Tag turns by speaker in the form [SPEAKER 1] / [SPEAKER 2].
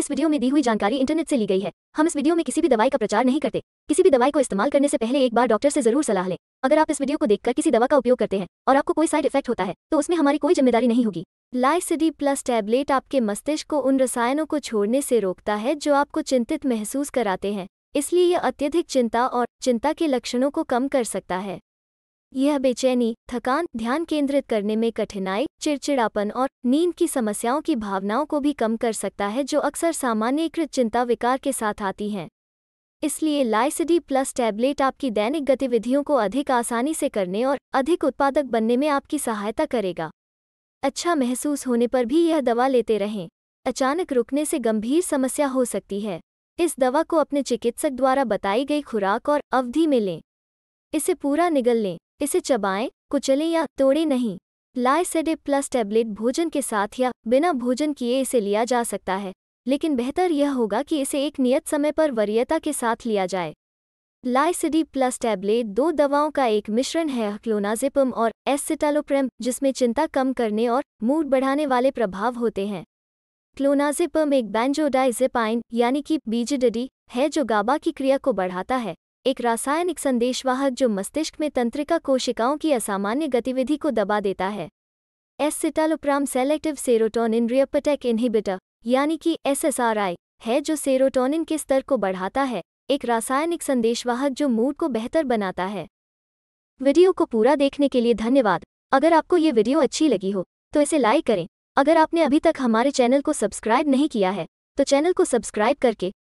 [SPEAKER 1] इस वीडियो में दी हुई जानकारी इंटरनेट से ली गई है हम इस वीडियो में किसी भी दवाई का प्रचार नहीं करते किसी भी दवाई को इस्तेमाल करने से पहले एक बार डॉक्टर से जरूर सलाह लें अगर आप इस वीडियो को देखकर किसी दवा का उपयोग करते हैं और आपको कोई साइड इफेक्ट होता है तो उसमें हमारी कोई जिम्मेदारी नहीं होगी लाइसिडी प्लस टैबलेट आपके मस्तिष्क को उन रसायनों को छोड़ने से रोकता है जो आपको चिंतित महसूस कराते हैं इसलिए यह अत्यधिक चिंता और चिंता के लक्षणों को कम कर सकता है यह बेचैनी थकान ध्यान केंद्रित करने में कठिनाई चिड़चिड़ापन और नींद की समस्याओं की भावनाओं को भी कम कर सकता है जो अक्सर सामान्यकृत चिंता विकार के साथ आती हैं इसलिए लाइसिडी प्लस टैबलेट आपकी दैनिक गतिविधियों को अधिक आसानी से करने और अधिक उत्पादक बनने में आपकी सहायता करेगा अच्छा महसूस होने पर भी यह दवा लेते रहें अचानक रुकने से गंभीर समस्या हो सकती है इस दवा को अपने चिकित्सक द्वारा बताई गई खुराक और अवधि में लें इसे पूरा निगल लें इसे चबाएं कुचले या तोड़े नहीं लाइसेडे प्लस टैबलेट भोजन के साथ या बिना भोजन किए इसे लिया जा सकता है लेकिन बेहतर यह होगा कि इसे एक नियत समय पर वरीयता के साथ लिया जाए लाइसिडी प्लस टैबलेट दो दवाओं का एक मिश्रण है क्लोनाजिपम और एसिटालोप्रेम जिसमें चिंता कम करने और मूड बढ़ाने वाले प्रभाव होते हैं क्लोनाजिपम एक बैंजोडाइजेपाइन यानी कि बीजडडी है जो गाबा की क्रिया को बढ़ाता है एक रासायनिक संदेशवाहक जो मस्तिष्क में तंत्रिका कोशिकाओं की असामान्य गतिविधि को दबा देता है escitalopram selective serotonin reuptake inhibitor यानी कि एसएसआरआई है जो सेरोटोनिन के स्तर को बढ़ाता है एक रासायनिक संदेशवाहक जो मूड को बेहतर बनाता है वीडियो को पूरा देखने के लिए धन्यवाद अगर आपको ये वीडियो अच्छी लगी हो तो इसे लाइक करें अगर आपने अभी तक हमारे चैनल को सब्सक्राइब नहीं किया है तो चैनल को सब्सक्राइब करके